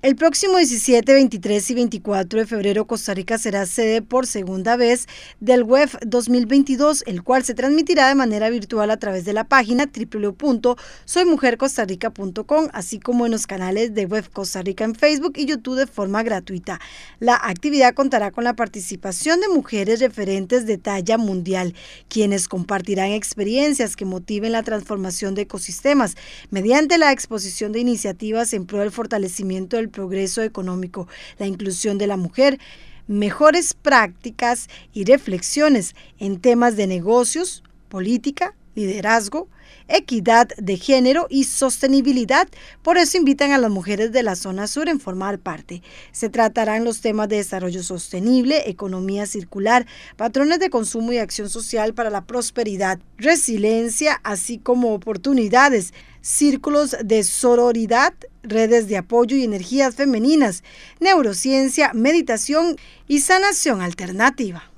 El próximo 17, 23 y 24 de febrero, Costa Rica será sede por segunda vez del WEF 2022, el cual se transmitirá de manera virtual a través de la página www.soymujercostarica.com, así como en los canales de Web Costa Rica en Facebook y YouTube de forma gratuita. La actividad contará con la participación de mujeres referentes de talla mundial, quienes compartirán experiencias que motiven la transformación de ecosistemas mediante la exposición de iniciativas en pro del fortalecimiento del progreso económico, la inclusión de la mujer, mejores prácticas y reflexiones en temas de negocios, política, liderazgo, equidad de género y sostenibilidad. Por eso invitan a las mujeres de la zona sur en formar parte. Se tratarán los temas de desarrollo sostenible, economía circular, patrones de consumo y acción social para la prosperidad, resiliencia, así como oportunidades, círculos de sororidad redes de apoyo y energías femeninas, neurociencia, meditación y sanación alternativa.